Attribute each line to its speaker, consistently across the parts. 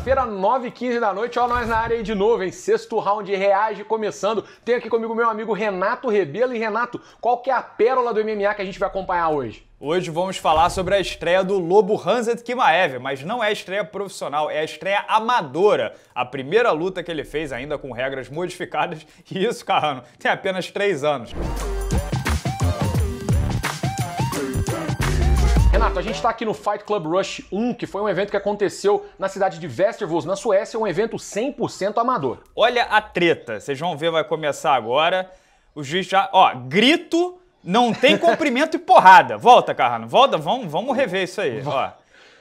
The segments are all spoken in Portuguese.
Speaker 1: feira 9 9h15 da noite, ó, nós na área aí de novo, hein? Sexto round reage começando. Tem aqui comigo meu amigo Renato Rebelo. E Renato, qual que é a pérola do MMA que a gente vai acompanhar hoje? Hoje vamos falar sobre a estreia do Lobo
Speaker 2: Hanset Kimaev, mas não é estreia profissional, é estreia amadora. A primeira luta que ele fez, ainda com regras modificadas, e isso, Carrano, tem apenas três anos.
Speaker 1: Renato, a gente está aqui no Fight Club Rush 1, que foi um evento que aconteceu na cidade de Västerås, na Suécia, um evento 100% amador.
Speaker 2: Olha a treta, vocês vão ver, vai começar agora. O juiz já, ó, grito, não tem comprimento e porrada. Volta, Carrano, volta, vamos, vamos rever isso aí, ó.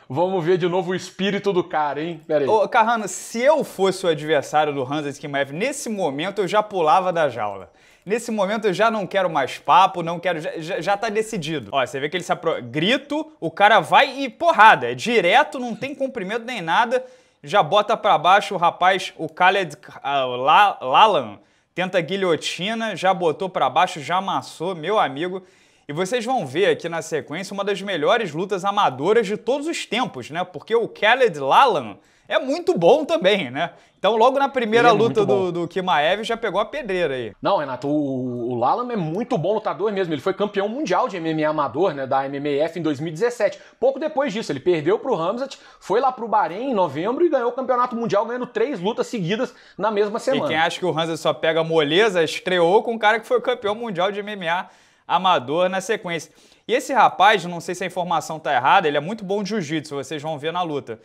Speaker 2: Vamos ver de novo o espírito do cara, hein? Pera aí. Ô, Carrano, se eu fosse o adversário do Hansa Skimaev, nesse momento eu já pulava da jaula. Nesse momento eu já não quero mais papo, não quero. Já, já, já tá decidido. Ó, você vê que ele se apro... Grito, o cara vai e porrada. É direto, não tem cumprimento nem nada. Já bota pra baixo o rapaz, o Khaled uh, Lalan. Tenta guilhotina, já botou pra baixo, já amassou, meu amigo. E vocês vão ver aqui na sequência uma das melhores lutas amadoras de todos os tempos, né? Porque o Khaled Lalan é muito bom também, né? Então, logo na
Speaker 1: primeira é luta do, do Kimaev, já pegou a pedreira aí. Não, Renato, o, o Lalam é muito bom lutador mesmo. Ele foi campeão mundial de MMA amador, né, da MMF em 2017. Pouco depois disso, ele perdeu pro Hamzat, foi lá pro Bahrein em novembro e ganhou o campeonato mundial, ganhando três lutas seguidas na mesma semana. E quem acha
Speaker 2: que o Hamzat só pega moleza, estreou com um cara que foi campeão mundial de MMA amador na sequência. E esse rapaz, não sei se a informação tá errada, ele é muito bom de jiu-jitsu, vocês vão ver na luta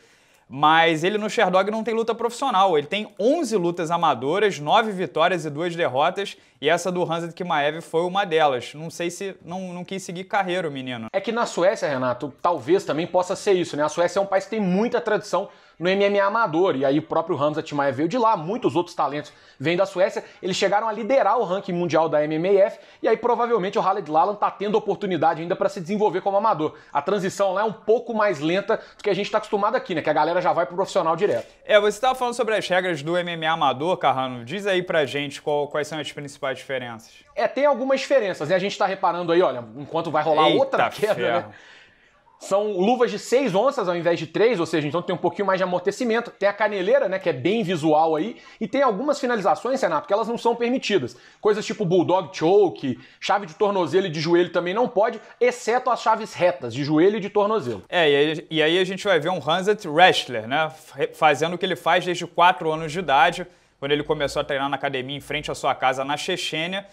Speaker 2: mas ele no Sherdog não tem luta profissional. Ele tem 11 lutas amadoras, 9 vitórias e 2 derrotas, e essa do Hansa Kimaev foi uma delas.
Speaker 1: Não sei se não, não quis seguir carreira o menino. É que na Suécia, Renato, talvez também possa ser isso, né? A Suécia é um país que tem muita tradição no MMA amador, e aí o próprio Hamza Timaev veio de lá, muitos outros talentos vêm da Suécia, eles chegaram a liderar o ranking mundial da MMAF, e aí provavelmente o Halid Lalan tá tendo oportunidade ainda para se desenvolver como amador. A transição lá é um pouco mais lenta do que a gente está acostumado aqui, né? Que a galera galera já vai pro profissional direto.
Speaker 2: É, você estava falando sobre as regras do MMA amador, Carrano. Diz aí pra gente qual, quais são as principais diferenças.
Speaker 1: É, tem algumas diferenças, né? A gente está reparando aí, olha, enquanto vai rolar Eita outra queda, né? São luvas de 6 onças ao invés de 3, ou seja, então tem um pouquinho mais de amortecimento. Tem a caneleira, né, que é bem visual aí, e tem algumas finalizações, Renato, que elas não são permitidas. Coisas tipo bulldog choke, chave de tornozelo e de joelho também não pode, exceto as chaves retas, de joelho e de tornozelo. É, e aí,
Speaker 2: e aí a gente vai ver um Hanset wrestler, né, fazendo o que ele faz desde 4 anos de idade, quando ele começou a treinar na academia em frente à sua casa na Chechênia.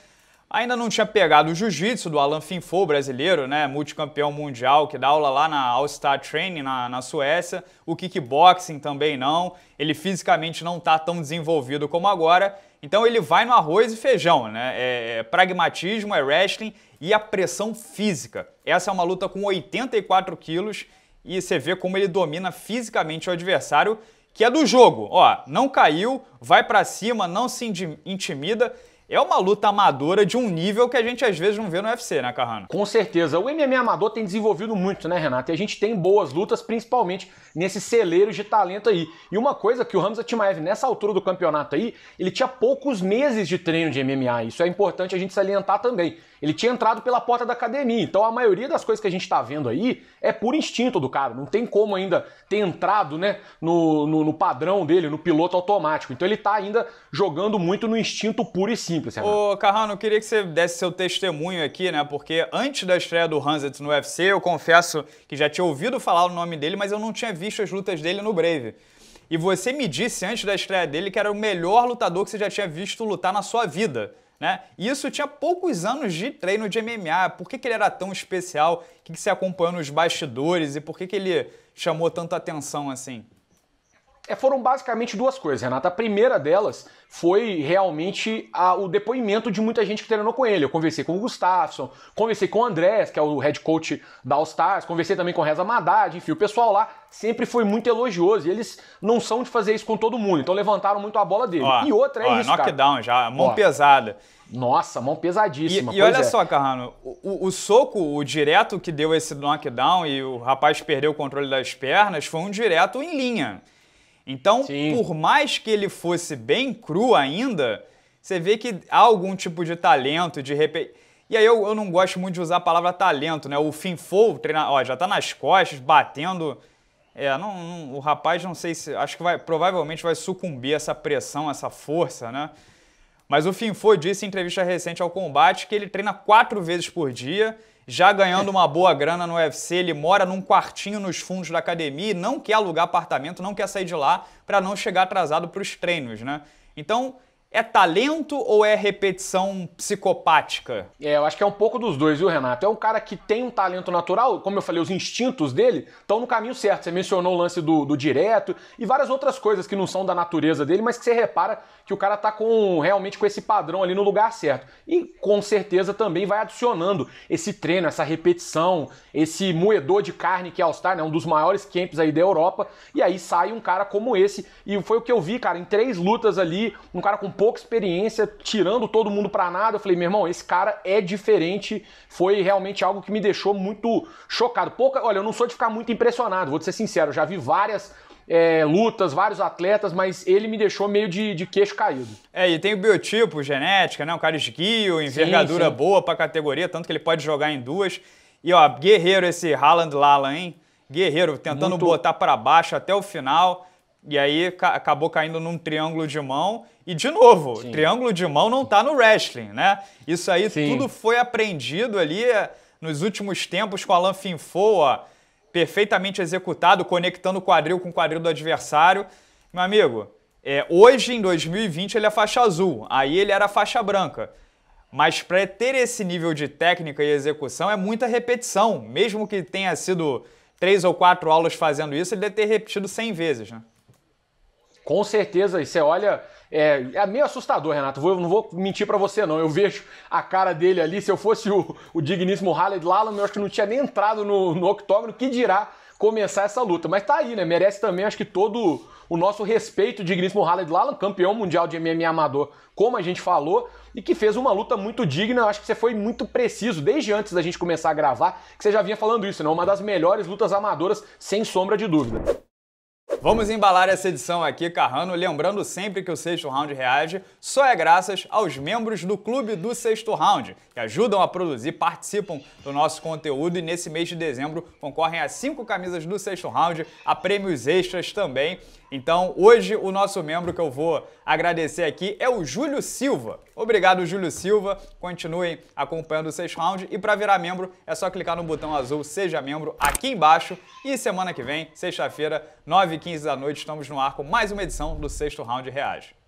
Speaker 2: Ainda não tinha pegado o jiu-jitsu do Alan Finfo, brasileiro, né, multicampeão mundial, que dá aula lá na All Star Training, na, na Suécia. O kickboxing também não. Ele fisicamente não está tão desenvolvido como agora. Então ele vai no arroz e feijão, né? É, é pragmatismo, é wrestling e a pressão física. Essa é uma luta com 84 quilos e você vê como ele domina fisicamente o adversário, que é do jogo. Ó, não caiu, vai para cima, não se intimida é uma luta amadora de um nível que a gente às vezes
Speaker 1: não vê no UFC, né, Carrano? Com certeza. O MMA amador tem desenvolvido muito, né, Renato? E a gente tem boas lutas, principalmente nesses celeiros de talento aí. E uma coisa que o Ramza Timaev, nessa altura do campeonato aí, ele tinha poucos meses de treino de MMA. Isso é importante a gente salientar também. Ele tinha entrado pela porta da academia. Então a maioria das coisas que a gente está vendo aí é por instinto do cara. Não tem como ainda ter entrado né, no, no, no padrão dele, no piloto automático. Então ele está ainda jogando muito no instinto puro e simples. Renato. Ô, Carrano, eu queria que você desse seu testemunho
Speaker 2: aqui, né? Porque antes da estreia do Hansett no UFC, eu confesso que já tinha ouvido falar o nome dele, mas eu não tinha visto as lutas dele no Brave. E você me disse antes da estreia dele que era o melhor lutador que você já tinha visto lutar na sua vida né? E isso tinha poucos anos de treino de MMA. Por que, que ele era tão especial? O que, que você acompanhou nos bastidores e por que, que ele chamou tanta
Speaker 1: atenção assim? É, foram basicamente duas coisas, Renata. A primeira delas foi realmente a, o depoimento de muita gente que treinou com ele. Eu conversei com o Gustafsson, conversei com o Andrés, que é o head coach da All Stars, conversei também com o Reza Madad enfim, o pessoal lá sempre foi muito elogioso. E eles não são de fazer isso com todo mundo, então levantaram muito a bola dele. Ó, e outra é ó, isso, knockdown cara. já, mão ó. pesada. Nossa, mão pesadíssima. E, e olha é. só,
Speaker 2: Carrano, o, o, soco, o direto que deu esse knockdown e o rapaz perdeu o controle das pernas, foi um direto em linha. Então, Sim. por mais que ele fosse bem cru ainda, você vê que há algum tipo de talento, de repente. E aí eu, eu não gosto muito de usar a palavra talento, né? O Finfo, treina, ó, já tá nas costas, batendo. É, não, não, o rapaz não sei se. Acho que vai, provavelmente vai sucumbir a essa pressão, essa força, né? Mas o Finfo disse em entrevista recente ao Combate que ele treina quatro vezes por dia, já ganhando uma boa grana no UFC, ele mora num quartinho nos fundos da academia e não quer alugar apartamento, não quer sair de lá para não chegar atrasado para os treinos, né?
Speaker 1: Então, é talento ou é repetição psicopática? É, eu acho que é um pouco dos dois, viu, Renato? É um cara que tem um talento natural, como eu falei, os instintos dele estão no caminho certo. Você mencionou o lance do, do, direto e várias outras coisas que não são da natureza dele, mas que você repara que o cara tá com realmente com esse padrão ali no lugar certo. E com certeza também vai adicionando esse treino, essa repetição, esse moedor de carne que é All-Star, né? Um dos maiores camps aí da Europa. E aí sai um cara como esse. E foi o que eu vi, cara, em três lutas ali, um cara com pouca experiência, tirando todo mundo pra nada. Eu falei, meu irmão, esse cara é diferente. Foi realmente algo que me deixou muito chocado. Pouca, olha, eu não sou de ficar muito impressionado, vou ser sincero, já vi várias é, lutas, vários atletas, mas ele me deixou meio de, de queixo caído. É, e
Speaker 2: tem o biotipo, genética, né? Um cara esguio,
Speaker 1: envergadura sim, sim. boa pra categoria,
Speaker 2: tanto que ele pode jogar em duas. E ó, guerreiro esse Haaland Lala, hein? Guerreiro, tentando Muito... botar para baixo até o final. E aí ca acabou caindo num triângulo de mão. E de novo, Sim. triângulo de mão não tá no wrestling, né? Isso aí Sim. tudo foi aprendido ali é, nos últimos tempos com Alan Finfoa, perfeitamente executado, conectando o quadril com o quadril do adversário. Meu amigo, é, hoje em 2020 ele é faixa azul, aí ele era faixa branca. Mas para ter esse nível de técnica e execução é muita repetição, mesmo que tenha sido três ou quatro aulas
Speaker 1: fazendo isso, ele deve ter repetido 100 vezes, né? Com certeza, e você olha é, é meio assustador, Renato. Vou, não vou mentir para você, não. Eu vejo a cara dele ali. Se eu fosse o, o digníssimo Halid Lalam, eu acho que não tinha nem entrado no, no octógono. Que dirá começar essa luta? Mas tá aí, né? Merece também, acho que todo o nosso respeito, o digníssimo Halid Lalam, campeão mundial de MMA amador, como a gente falou, e que fez uma luta muito digna. Eu acho que você foi muito preciso desde antes da gente começar a gravar, que você já vinha falando isso, né? Uma das melhores lutas amadoras, sem sombra de dúvida.
Speaker 2: Vamos embalar essa edição aqui, Carrano, lembrando sempre que o Sexto Round reage só é graças aos membros do Clube do Sexto Round, que ajudam a produzir, participam do nosso conteúdo e nesse mês de dezembro concorrem a cinco camisas do Sexto Round, a prêmios extras também. Então, hoje o nosso membro que eu vou agradecer aqui é o Júlio Silva. Obrigado, Júlio Silva. Continuem acompanhando o Sexto Round e para virar membro é só clicar no botão azul Seja Membro aqui embaixo e semana que vem, sexta-feira, 9h15 da noite, estamos no ar com mais uma edição do Sexto Round Reage.